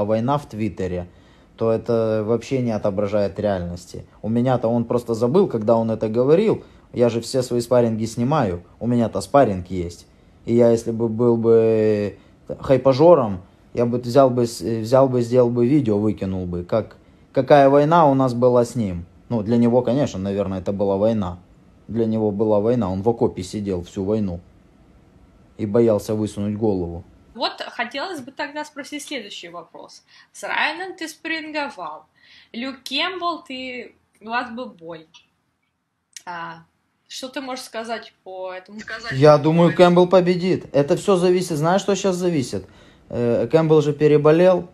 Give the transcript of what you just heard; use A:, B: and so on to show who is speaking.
A: А война в Твиттере, то это вообще не отображает реальности. У меня-то он просто забыл, когда он это говорил. Я же все свои спарринги снимаю. У меня-то спарринг есть. И я, если бы был бы хайпажором, я бы взял бы, взял бы, сделал бы видео, выкинул бы, как, какая война у нас была с ним. Ну, для него, конечно, наверное, это была война. Для него была война, он в окопе сидел всю войну и боялся высунуть голову.
B: Вот хотелось бы тогда спросить следующий вопрос. С Райаном ты спринговал. Люк Кембл, ты... у вас был бой. А, что ты можешь сказать по этому? Сказать,
A: Я думаю, Кэмпбелл победит. Это все зависит. Знаешь, что сейчас зависит? Э, Кэмпбелл же переболел,